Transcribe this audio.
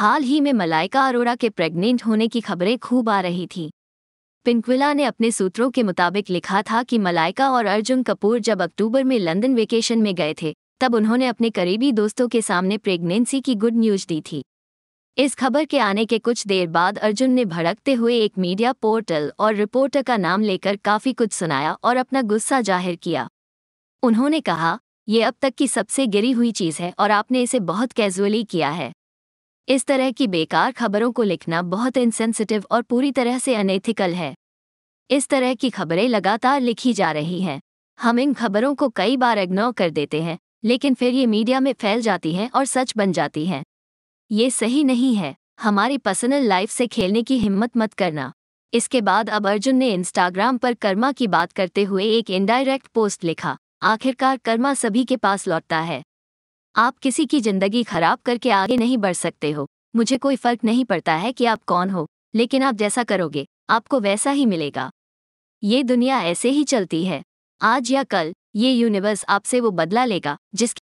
हाल ही में मलाइका अरोड़ा के प्रेग्नेंट होने की खबरें खूब आ रही थीं पिंक्विला ने अपने सूत्रों के मुताबिक लिखा था कि मलाइका और अर्जुन कपूर जब अक्टूबर में लंदन वेकेशन में गए थे तब उन्होंने अपने करीबी दोस्तों के सामने प्रेग्नेंसी की गुड न्यूज दी थी इस खबर के आने के कुछ देर बाद अर्जुन ने भड़कते हुए एक मीडिया पोर्टल और रिपोर्टर का नाम लेकर काफ़ी कुछ सुनाया और अपना गुस्सा जाहिर किया उन्होंने कहा ये अब तक की सबसे गिरी हुई चीज़ है और आपने इसे बहुत कैजुअली किया है इस तरह की बेकार खबरों को लिखना बहुत इनसेंसिटिव और पूरी तरह से अनएथिकल है इस तरह की खबरें लगातार लिखी जा रही हैं हम इन खबरों को कई बार इग्नोर कर देते हैं लेकिन फिर ये मीडिया में फैल जाती हैं और सच बन जाती हैं ये सही नहीं है हमारी पर्सनल लाइफ से खेलने की हिम्मत मत करना इसके बाद अब अर्जुन ने इंस्टाग्राम पर कर्मा की बात करते हुए एक इनडायरेक्ट पोस्ट लिखा आखिरकार कर्मा सभी के पास लौटता है आप किसी की ज़िंदगी खराब करके आगे नहीं बढ़ सकते हो मुझे कोई फ़र्क नहीं पड़ता है कि आप कौन हो लेकिन आप जैसा करोगे आपको वैसा ही मिलेगा ये दुनिया ऐसे ही चलती है आज या कल ये यूनिवर्स आपसे वो बदला लेगा जिसकी